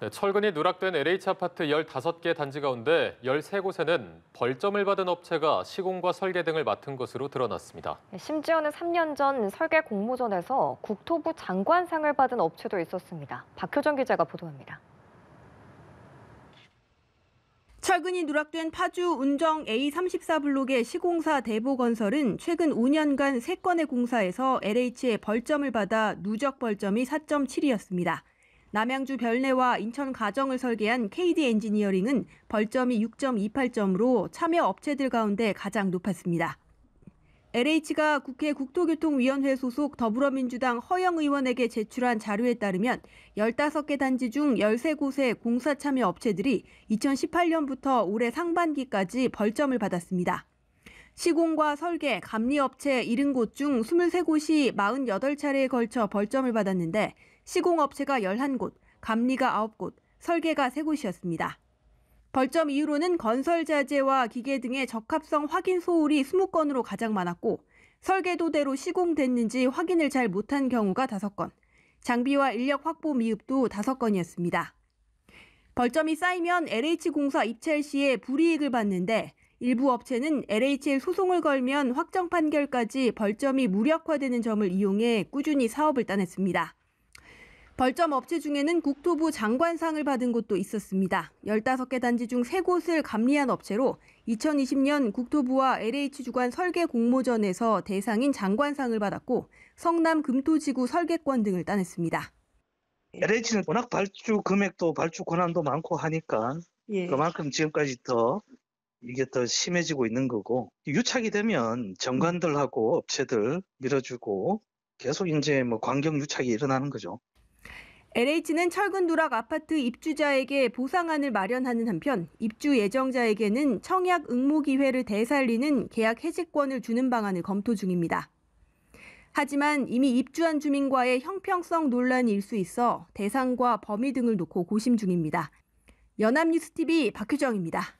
네, 철근이 누락된 LH아파트 15개 단지 가운데 13곳에는 벌점을 받은 업체가 시공과 설계 등을 맡은 것으로 드러났습니다. 네, 심지어는 3년 전 설계 공모전에서 국토부 장관상을 받은 업체도 있었습니다. 박효정 기자가 보도합니다. 철근이 누락된 파주 운정 A34 블록의 시공사 대보 건설은 최근 5년간 3건의 공사에서 LH의 벌점을 받아 누적 벌점이 4.7이었습니다. 남양주 별내와 인천 가정을 설계한 KD 엔지니어링은 벌점이 6.28점으로 참여 업체들 가운데 가장 높았습니다. LH가 국회 국토교통위원회 소속 더불어민주당 허영 의원에게 제출한 자료에 따르면 15개 단지 중 13곳의 공사 참여 업체들이 2018년부터 올해 상반기까지 벌점을 받았습니다. 시공과 설계, 감리업체 70곳 중 23곳이 48차례에 걸쳐 벌점을 받았는데 시공업체가 11곳, 감리가 9곳, 설계가 3곳이었습니다. 벌점 이후로는 건설 자재와 기계 등의 적합성 확인 소홀이 20건으로 가장 많았고 설계도대로 시공됐는지 확인을 잘 못한 경우가 5건, 장비와 인력 확보 미흡도 5건이었습니다. 벌점이 쌓이면 LH공사 입찰 시에 불이익을 받는데 일부 업체는 LH에 소송을 걸면 확정 판결까지 벌점이 무력화되는 점을 이용해 꾸준히 사업을 따냈습니다. 벌점 업체 중에는 국토부 장관상을 받은 곳도 있었습니다. 15개 단지 중 3곳을 감리한 업체로 2020년 국토부와 LH 주관 설계 공모전에서 대상인 장관상을 받았고 성남 금토지구 설계권 등을 따냈습니다. LH는 워낙 발주 금액도 발주 권한도 많고 하니까 예. 그만큼 지금까지 더 이게 더 심해지고 있는 거고 유착이 되면 정관들하고 업체들 밀어주고 계속 이제 뭐 광경 유착이 일어나는 거죠. LH는 철근 누락 아파트 입주자에게 보상안을 마련하는 한편 입주 예정자에게는 청약 응모 기회를 되살리는 계약 해지권을 주는 방안을 검토 중입니다. 하지만 이미 입주한 주민과의 형평성 논란일수 있어 대상과 범위 등을 놓고 고심 중입니다. 연합뉴스TV 박효정입니다.